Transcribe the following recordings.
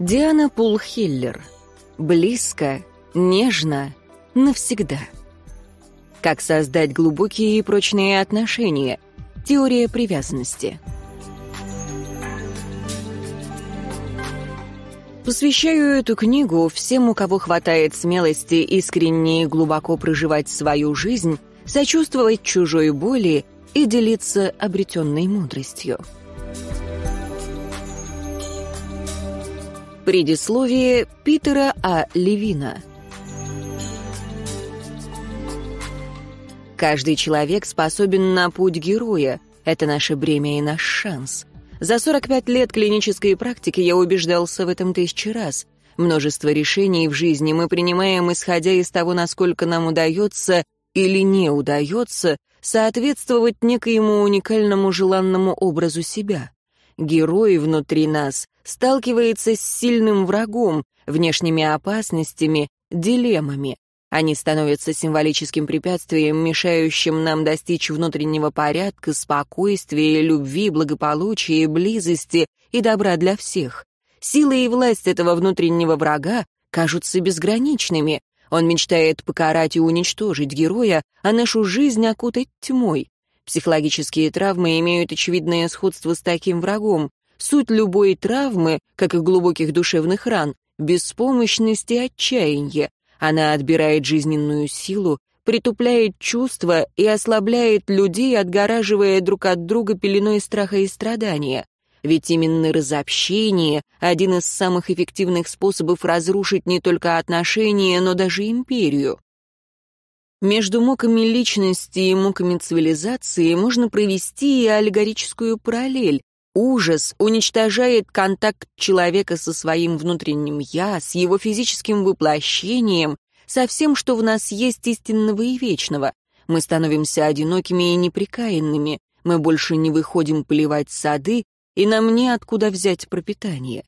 Диана Пулхиллер. Близко, нежно, навсегда. Как создать глубокие и прочные отношения? Теория привязанности. Посвящаю эту книгу всем, у кого хватает смелости искренне и глубоко проживать свою жизнь, сочувствовать чужой боли и делиться обретенной мудростью. Предисловие Питера А. Левина Каждый человек способен на путь героя. Это наше бремя и наш шанс. За 45 лет клинической практики я убеждался в этом тысячи раз. Множество решений в жизни мы принимаем, исходя из того, насколько нам удается или не удается соответствовать некоему уникальному желанному образу себя. Герой внутри нас сталкивается с сильным врагом, внешними опасностями, дилеммами. Они становятся символическим препятствием, мешающим нам достичь внутреннего порядка, спокойствия, любви, благополучия, близости и добра для всех. Сила и власть этого внутреннего врага кажутся безграничными. Он мечтает покарать и уничтожить героя, а нашу жизнь окутать тьмой. Психологические травмы имеют очевидное сходство с таким врагом. Суть любой травмы, как и глубоких душевных ран, беспомощность и отчаяние. Она отбирает жизненную силу, притупляет чувства и ослабляет людей, отгораживая друг от друга пеленой страха и страдания. Ведь именно разобщение — один из самых эффективных способов разрушить не только отношения, но даже империю. Между муками личности и муками цивилизации можно провести и аллегорическую параллель, Ужас уничтожает контакт человека со своим внутренним «я», с его физическим воплощением, со всем, что в нас есть истинного и вечного. Мы становимся одинокими и неприкаянными, мы больше не выходим поливать сады, и нам неоткуда взять пропитание.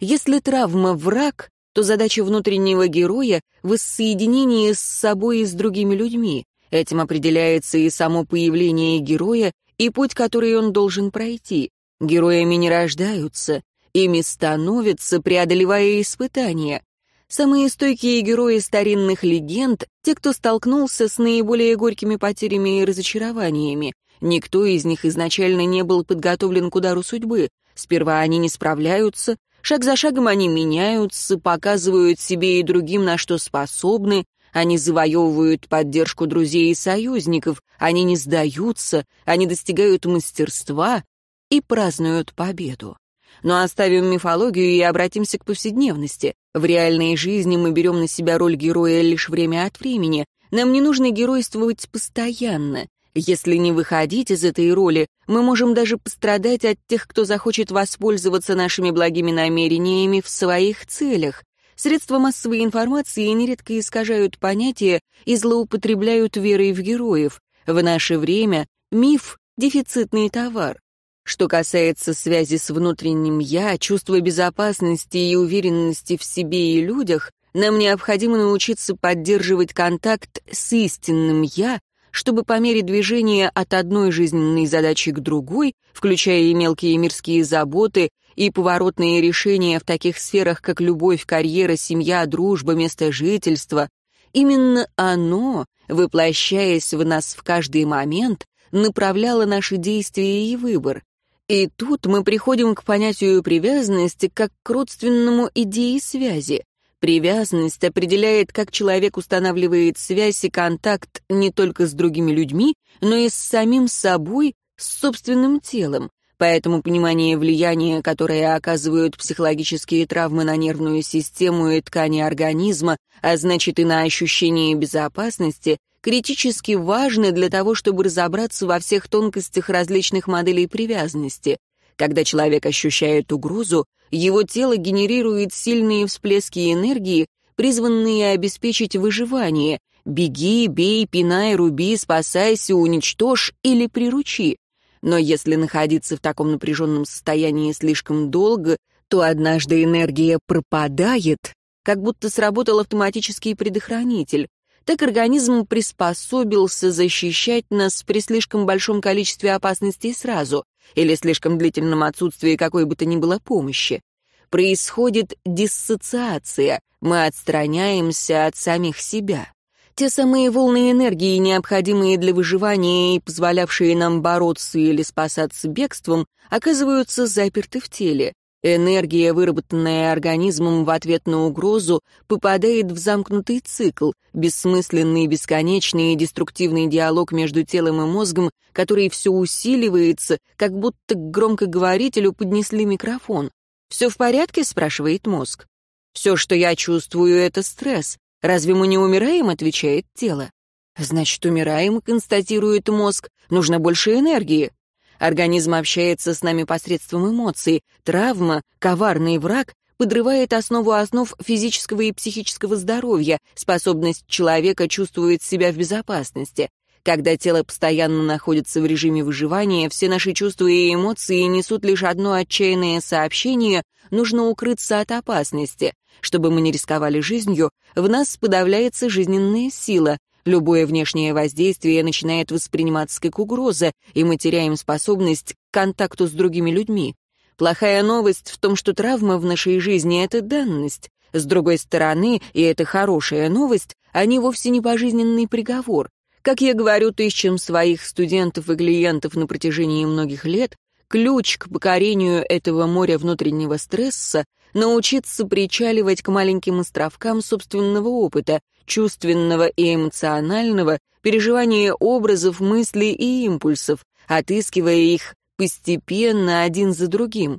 Если травма — враг, то задача внутреннего героя — воссоединение с собой и с другими людьми. Этим определяется и само появление героя, и путь, который он должен пройти. Героями не рождаются, ими становятся, преодолевая испытания. Самые стойкие герои старинных легенд — те, кто столкнулся с наиболее горькими потерями и разочарованиями. Никто из них изначально не был подготовлен к удару судьбы. Сперва они не справляются, шаг за шагом они меняются, показывают себе и другим, на что способны, они завоевывают поддержку друзей и союзников, они не сдаются, они достигают мастерства, и празднуют победу. Но оставим мифологию и обратимся к повседневности. В реальной жизни мы берем на себя роль героя лишь время от времени. Нам не нужно геройствовать постоянно. Если не выходить из этой роли, мы можем даже пострадать от тех, кто захочет воспользоваться нашими благими намерениями в своих целях. Средства массовой информации нередко искажают понятия и злоупотребляют верой в героев. В наше время миф — дефицитный товар. Что касается связи с внутренним «я», чувства безопасности и уверенности в себе и людях, нам необходимо научиться поддерживать контакт с истинным «я», чтобы по мере движения от одной жизненной задачи к другой, включая и мелкие мирские заботы, и поворотные решения в таких сферах, как любовь, карьера, семья, дружба, место жительства, именно оно, воплощаясь в нас в каждый момент, направляло наши действия и выбор, и тут мы приходим к понятию привязанности как к родственному идее связи. Привязанность определяет, как человек устанавливает связь и контакт не только с другими людьми, но и с самим собой, с собственным телом. Поэтому понимание влияния, которое оказывают психологические травмы на нервную систему и ткани организма, а значит и на ощущение безопасности, критически важны для того, чтобы разобраться во всех тонкостях различных моделей привязанности. Когда человек ощущает угрозу, его тело генерирует сильные всплески энергии, призванные обеспечить выживание. Беги, бей, пинай, руби, спасайся, уничтожь или приручи. Но если находиться в таком напряженном состоянии слишком долго, то однажды энергия пропадает, как будто сработал автоматический предохранитель так организм приспособился защищать нас при слишком большом количестве опасностей сразу или слишком длительном отсутствии какой бы то ни было помощи. Происходит диссоциация, мы отстраняемся от самих себя. Те самые волны энергии, необходимые для выживания и позволявшие нам бороться или спасаться бегством, оказываются заперты в теле. Энергия, выработанная организмом в ответ на угрозу, попадает в замкнутый цикл, бессмысленный, бесконечный и деструктивный диалог между телом и мозгом, который все усиливается, как будто к громкоговорителю поднесли микрофон. «Все в порядке?» — спрашивает мозг. «Все, что я чувствую, это стресс. Разве мы не умираем?» — отвечает тело. «Значит, умираем», — констатирует мозг. «Нужно больше энергии». Организм общается с нами посредством эмоций. Травма, коварный враг подрывает основу основ физического и психического здоровья, способность человека чувствовать себя в безопасности. Когда тело постоянно находится в режиме выживания, все наши чувства и эмоции несут лишь одно отчаянное сообщение — нужно укрыться от опасности. Чтобы мы не рисковали жизнью, в нас подавляется жизненная сила, Любое внешнее воздействие начинает восприниматься как угроза, и мы теряем способность к контакту с другими людьми. Плохая новость в том, что травмы в нашей жизни — это данность. С другой стороны, и это хорошая новость, они а вовсе не пожизненный приговор. Как я говорю тысячам своих студентов и клиентов на протяжении многих лет, Ключ к покорению этого моря внутреннего стресса — научиться причаливать к маленьким островкам собственного опыта, чувственного и эмоционального, переживания образов, мыслей и импульсов, отыскивая их постепенно один за другим,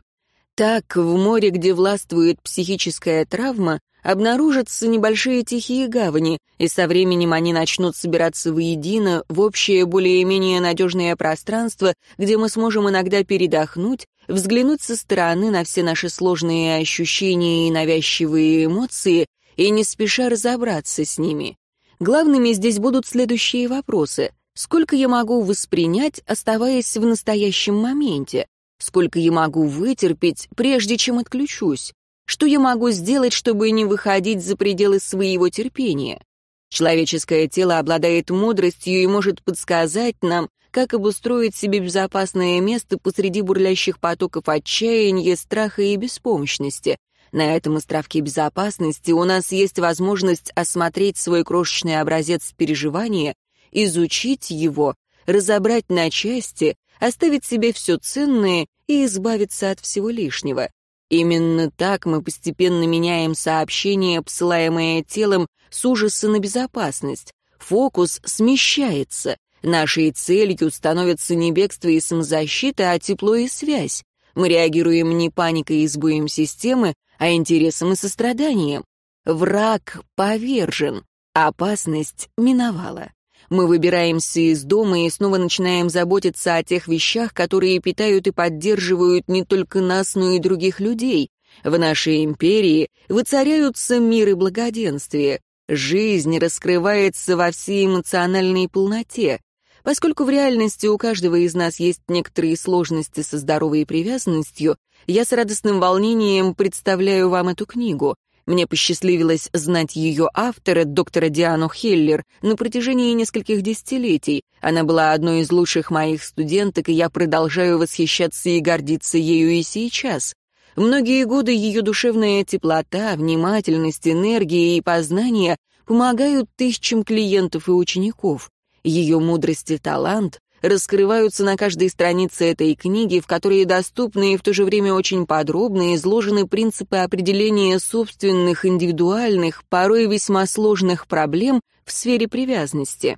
так, в море, где властвует психическая травма, обнаружатся небольшие тихие гавани, и со временем они начнут собираться воедино в общее более-менее надежное пространство, где мы сможем иногда передохнуть, взглянуть со стороны на все наши сложные ощущения и навязчивые эмоции и не спеша разобраться с ними. Главными здесь будут следующие вопросы. Сколько я могу воспринять, оставаясь в настоящем моменте? Сколько я могу вытерпеть, прежде чем отключусь? Что я могу сделать, чтобы не выходить за пределы своего терпения? Человеческое тело обладает мудростью и может подсказать нам, как обустроить себе безопасное место посреди бурлящих потоков отчаяния, страха и беспомощности. На этом островке безопасности у нас есть возможность осмотреть свой крошечный образец переживания, изучить его, разобрать на части, оставить себе все ценное и избавиться от всего лишнего. Именно так мы постепенно меняем сообщения, посылаемые телом, с ужаса на безопасность. Фокус смещается. Нашей целью становится не бегство и самозащита, а тепло и связь. Мы реагируем не паникой и сбоем системы, а интересом и состраданием. Враг повержен, опасность миновала. Мы выбираемся из дома и снова начинаем заботиться о тех вещах, которые питают и поддерживают не только нас, но и других людей. В нашей империи выцаряются мир и благоденствие. Жизнь раскрывается во всей эмоциональной полноте. Поскольку в реальности у каждого из нас есть некоторые сложности со здоровой привязанностью, я с радостным волнением представляю вам эту книгу. Мне посчастливилось знать ее автора, доктора Диану Хеллер, на протяжении нескольких десятилетий. Она была одной из лучших моих студенток, и я продолжаю восхищаться и гордиться ею и сейчас. Многие годы ее душевная теплота, внимательность, энергия и познания помогают тысячам клиентов и учеников. Ее мудрость и талант раскрываются на каждой странице этой книги, в которой доступны и в то же время очень подробно изложены принципы определения собственных индивидуальных, порой весьма сложных проблем в сфере привязанности.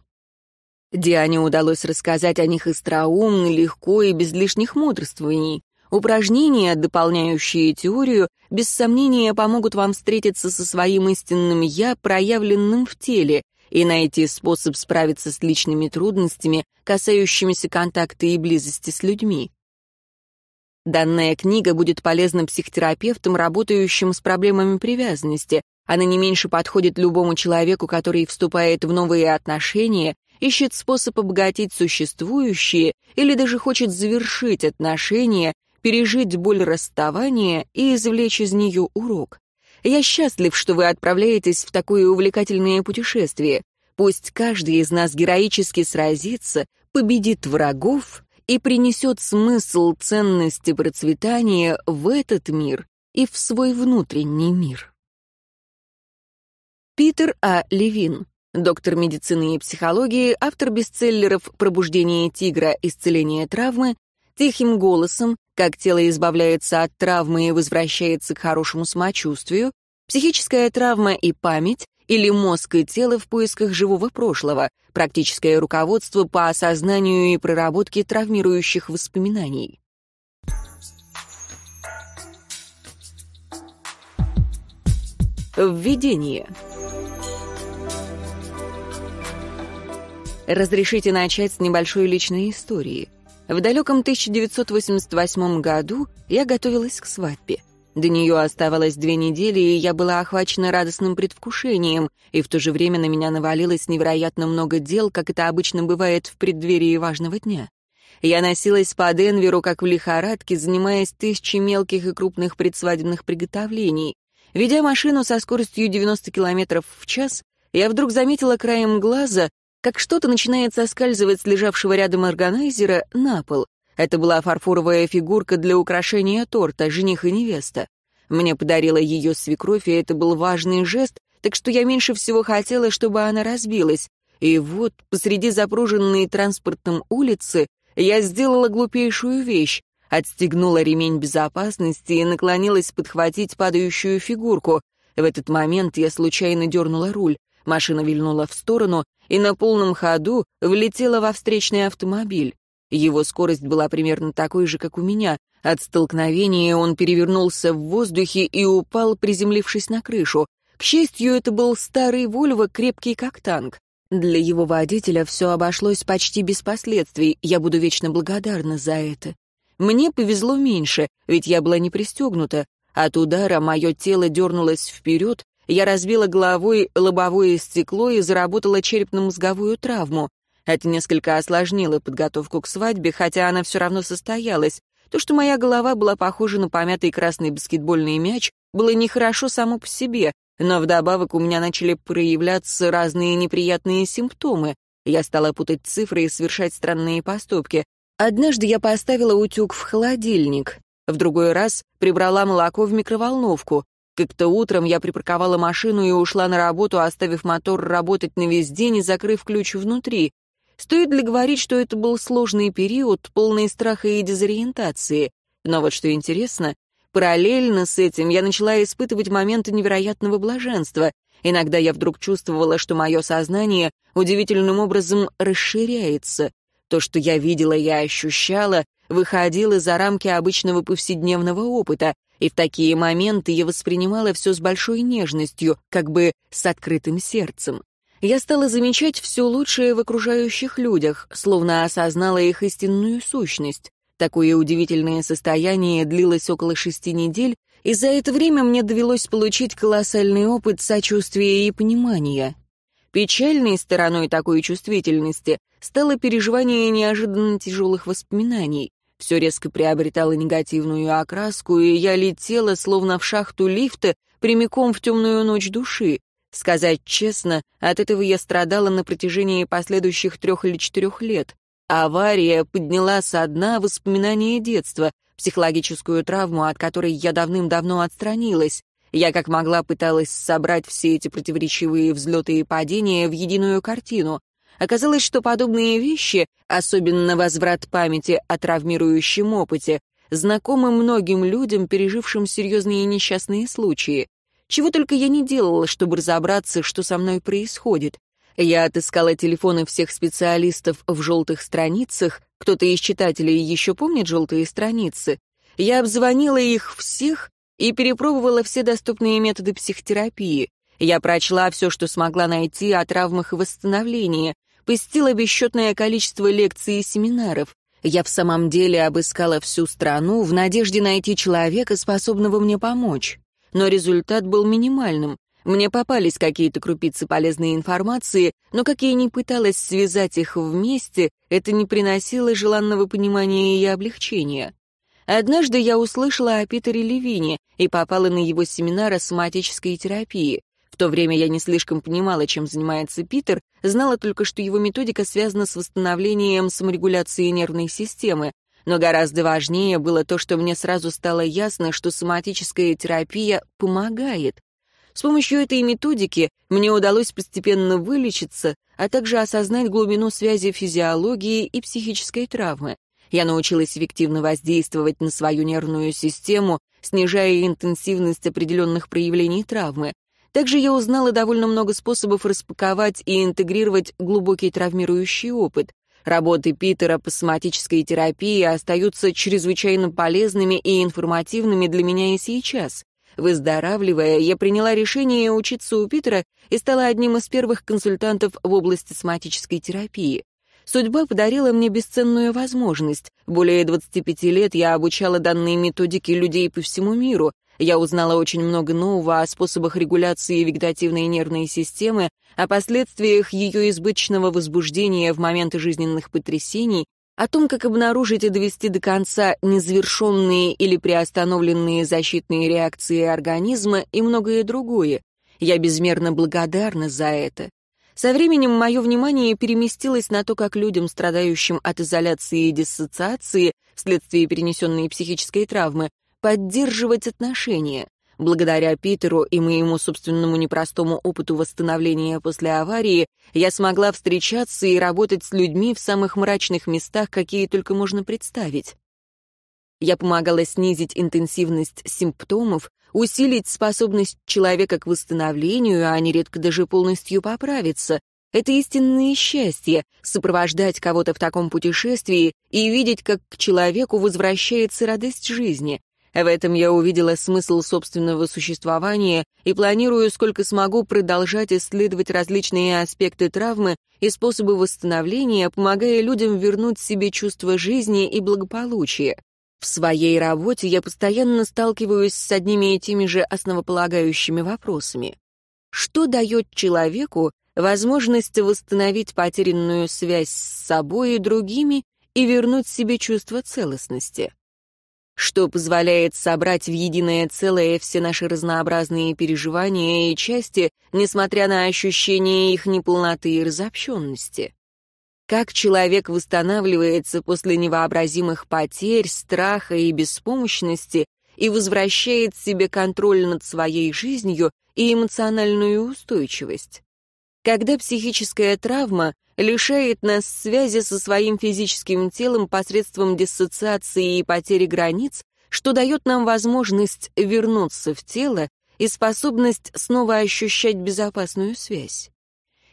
Диане удалось рассказать о них остроумно, легко и без лишних мудрствований. Упражнения, дополняющие теорию, без сомнения помогут вам встретиться со своим истинным «я», проявленным в теле, и найти способ справиться с личными трудностями, касающимися контакта и близости с людьми. Данная книга будет полезна психотерапевтам, работающим с проблемами привязанности. Она не меньше подходит любому человеку, который вступает в новые отношения, ищет способ обогатить существующие или даже хочет завершить отношения, пережить боль расставания и извлечь из нее урок. Я счастлив, что вы отправляетесь в такое увлекательное путешествие. Пусть каждый из нас героически сразится, победит врагов и принесет смысл ценности процветания в этот мир и в свой внутренний мир. Питер А. Левин, доктор медицины и психологии, автор бестселлеров «Пробуждение тигра. Исцеление травмы» Тихим голосом, как тело избавляется от травмы и возвращается к хорошему самочувствию, психическая травма и память, или мозг и тело в поисках живого прошлого, практическое руководство по осознанию и проработке травмирующих воспоминаний. Введение. Разрешите начать с небольшой личной истории – в далеком 1988 году я готовилась к свадьбе. До нее оставалось две недели, и я была охвачена радостным предвкушением, и в то же время на меня навалилось невероятно много дел, как это обычно бывает в преддверии важного дня. Я носилась по Денверу, как в лихорадке, занимаясь тысячи мелких и крупных предсвадебных приготовлений. Ведя машину со скоростью 90 км в час, я вдруг заметила краем глаза, как что-то начинает соскальзывать с лежавшего рядом органайзера на пол. Это была фарфоровая фигурка для украшения торта «Жених и невеста». Мне подарила ее свекровь, и это был важный жест, так что я меньше всего хотела, чтобы она разбилась. И вот, посреди запруженной транспортом улицы, я сделала глупейшую вещь. Отстегнула ремень безопасности и наклонилась подхватить падающую фигурку. В этот момент я случайно дернула руль. Машина вильнула в сторону, и на полном ходу влетела во встречный автомобиль. Его скорость была примерно такой же, как у меня. От столкновения он перевернулся в воздухе и упал, приземлившись на крышу. К счастью, это был старый Вольво, крепкий как танк. Для его водителя все обошлось почти без последствий, я буду вечно благодарна за это. Мне повезло меньше, ведь я была не пристегнута. От удара мое тело дернулось вперед, я разбила головой лобовое стекло и заработала черепно-мозговую травму. Это несколько осложнило подготовку к свадьбе, хотя она все равно состоялась. То, что моя голова была похожа на помятый красный баскетбольный мяч, было нехорошо само по себе, но вдобавок у меня начали проявляться разные неприятные симптомы. Я стала путать цифры и совершать странные поступки. Однажды я поставила утюг в холодильник, в другой раз прибрала молоко в микроволновку, как-то утром я припарковала машину и ушла на работу, оставив мотор работать на весь день и закрыв ключ внутри. Стоит ли говорить, что это был сложный период, полный страха и дезориентации? Но вот что интересно, параллельно с этим я начала испытывать моменты невероятного блаженства. Иногда я вдруг чувствовала, что мое сознание удивительным образом расширяется. То, что я видела и ощущала, выходило за рамки обычного повседневного опыта — и в такие моменты я воспринимала все с большой нежностью, как бы с открытым сердцем. Я стала замечать все лучшее в окружающих людях, словно осознала их истинную сущность. Такое удивительное состояние длилось около шести недель, и за это время мне довелось получить колоссальный опыт сочувствия и понимания. Печальной стороной такой чувствительности стало переживание неожиданно тяжелых воспоминаний. Все резко приобретало негативную окраску, и я летела, словно в шахту лифта, прямиком в темную ночь души. Сказать честно, от этого я страдала на протяжении последующих трех или четырех лет. Авария подняла со дна воспоминания детства, психологическую травму, от которой я давным-давно отстранилась. Я как могла пыталась собрать все эти противоречивые взлеты и падения в единую картину. Оказалось, что подобные вещи, особенно возврат памяти о травмирующем опыте, знакомы многим людям, пережившим серьезные несчастные случаи. Чего только я не делала, чтобы разобраться, что со мной происходит. Я отыскала телефоны всех специалистов в желтых страницах, кто-то из читателей еще помнит желтые страницы. Я обзвонила их всех и перепробовала все доступные методы психотерапии. Я прочла все, что смогла найти о травмах и восстановлении, посетила бесчетное количество лекций и семинаров. Я в самом деле обыскала всю страну в надежде найти человека, способного мне помочь. Но результат был минимальным. Мне попались какие-то крупицы полезной информации, но как я не пыталась связать их вместе, это не приносило желанного понимания и облегчения. Однажды я услышала о Питере Левине и попала на его семинар о соматической терапии то время я не слишком понимала, чем занимается Питер, знала только, что его методика связана с восстановлением саморегуляции нервной системы. Но гораздо важнее было то, что мне сразу стало ясно, что соматическая терапия помогает. С помощью этой методики мне удалось постепенно вылечиться, а также осознать глубину связи физиологии и психической травмы. Я научилась эффективно воздействовать на свою нервную систему, снижая интенсивность определенных проявлений травмы. Также я узнала довольно много способов распаковать и интегрировать глубокий травмирующий опыт. Работы Питера по соматической терапии остаются чрезвычайно полезными и информативными для меня и сейчас. Выздоравливая, я приняла решение учиться у Питера и стала одним из первых консультантов в области соматической терапии. Судьба подарила мне бесценную возможность. Более 25 лет я обучала данные методики людей по всему миру, я узнала очень много нового о способах регуляции вегетативной нервной системы, о последствиях ее избыточного возбуждения в моменты жизненных потрясений, о том, как обнаружить и довести до конца незавершенные или приостановленные защитные реакции организма и многое другое. Я безмерно благодарна за это. Со временем мое внимание переместилось на то, как людям, страдающим от изоляции и диссоциации вследствие перенесенной психической травмы, поддерживать отношения. Благодаря Питеру и моему собственному непростому опыту восстановления после аварии, я смогла встречаться и работать с людьми в самых мрачных местах, какие только можно представить. Я помогала снизить интенсивность симптомов, усилить способность человека к восстановлению, а нередко даже полностью поправиться. Это истинное счастье — сопровождать кого-то в таком путешествии и видеть, как к человеку возвращается радость жизни, в этом я увидела смысл собственного существования и планирую, сколько смогу, продолжать исследовать различные аспекты травмы и способы восстановления, помогая людям вернуть себе чувство жизни и благополучия. В своей работе я постоянно сталкиваюсь с одними и теми же основополагающими вопросами. Что дает человеку возможность восстановить потерянную связь с собой и другими и вернуть себе чувство целостности? что позволяет собрать в единое целое все наши разнообразные переживания и части, несмотря на ощущение их неполноты и разобщенности. Как человек восстанавливается после невообразимых потерь, страха и беспомощности и возвращает себе контроль над своей жизнью и эмоциональную устойчивость. Когда психическая травма лишает нас связи со своим физическим телом посредством диссоциации и потери границ, что дает нам возможность вернуться в тело и способность снова ощущать безопасную связь.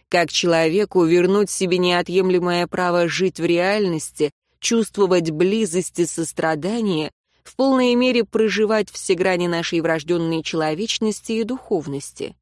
Как человеку вернуть себе неотъемлемое право жить в реальности, чувствовать близость и сострадание, в полной мере проживать все грани нашей врожденной человечности и духовности.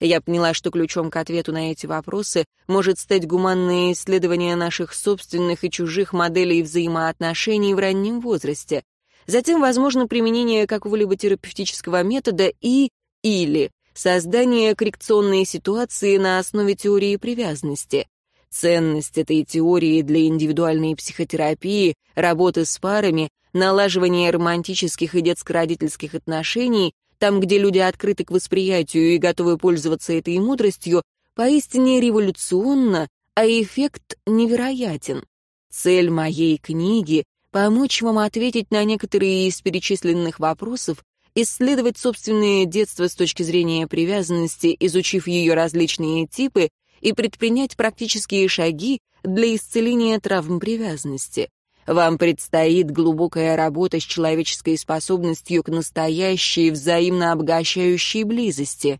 Я поняла, что ключом к ответу на эти вопросы может стать гуманное исследование наших собственных и чужих моделей взаимоотношений в раннем возрасте. Затем, возможно, применение какого-либо терапевтического метода и или создание коррекционной ситуации на основе теории привязанности. Ценность этой теории для индивидуальной психотерапии, работы с парами, налаживания романтических и детско-родительских отношений там, где люди открыты к восприятию и готовы пользоваться этой мудростью, поистине революционно, а эффект невероятен. Цель моей книги — помочь вам ответить на некоторые из перечисленных вопросов, исследовать собственное детство с точки зрения привязанности, изучив ее различные типы, и предпринять практические шаги для исцеления травм привязанности. Вам предстоит глубокая работа с человеческой способностью к настоящей, взаимно обогащающей близости.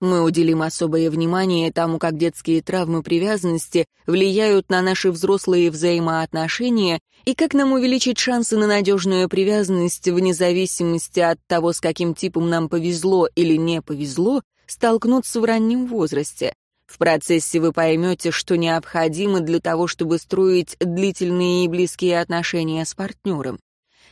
Мы уделим особое внимание тому, как детские травмы привязанности влияют на наши взрослые взаимоотношения и как нам увеличить шансы на надежную привязанность вне зависимости от того, с каким типом нам повезло или не повезло, столкнуться в раннем возрасте. В процессе вы поймете, что необходимо для того, чтобы строить длительные и близкие отношения с партнером.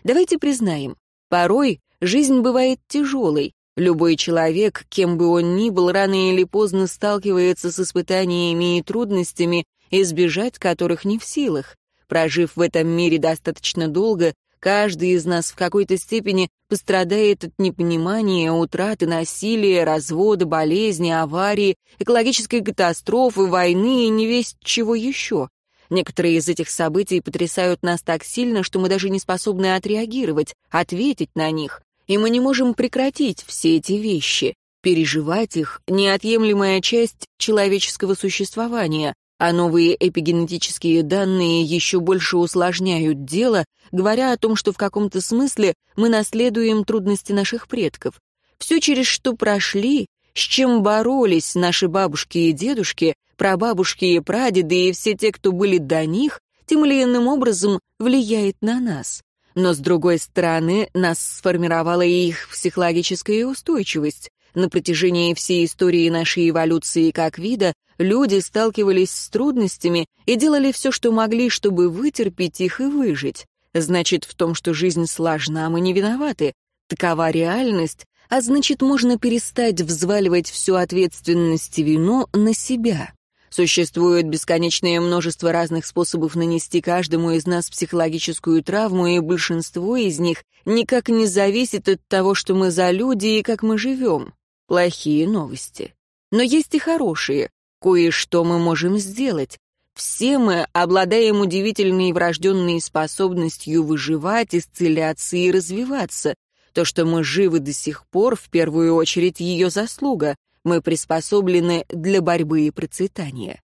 Давайте признаем, порой жизнь бывает тяжелой. Любой человек, кем бы он ни был, рано или поздно сталкивается с испытаниями и трудностями, избежать которых не в силах. Прожив в этом мире достаточно долго, каждый из нас в какой-то степени пострадает от непонимания, утраты, насилия, развода, болезни, аварии, экологической катастрофы, войны и не весть чего еще. Некоторые из этих событий потрясают нас так сильно, что мы даже не способны отреагировать, ответить на них, и мы не можем прекратить все эти вещи. Переживать их — неотъемлемая часть человеческого существования, а новые эпигенетические данные еще больше усложняют дело, говоря о том, что в каком-то смысле мы наследуем трудности наших предков. Все, через что прошли, с чем боролись наши бабушки и дедушки, прабабушки и прадеды и все те, кто были до них, тем или иным образом влияет на нас. Но, с другой стороны, нас сформировала и их психологическая устойчивость. На протяжении всей истории нашей эволюции как вида люди сталкивались с трудностями и делали все, что могли, чтобы вытерпеть их и выжить. Значит, в том, что жизнь сложна, мы не виноваты. Такова реальность, а значит, можно перестать взваливать всю ответственность и вину на себя. Существует бесконечное множество разных способов нанести каждому из нас психологическую травму, и большинство из них никак не зависит от того, что мы за люди и как мы живем. Плохие новости. Но есть и хорошие. Кое-что мы можем сделать. Все мы обладаем удивительной врожденной способностью выживать, исцеляться и развиваться. То, что мы живы до сих пор, в первую очередь ее заслуга. Мы приспособлены для борьбы и процветания.